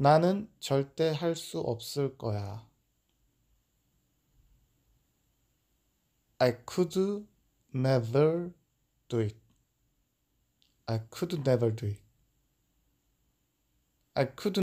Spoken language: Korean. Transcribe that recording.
나는 절대 할 수 없을 거야. I could never do it. I could never do it. I could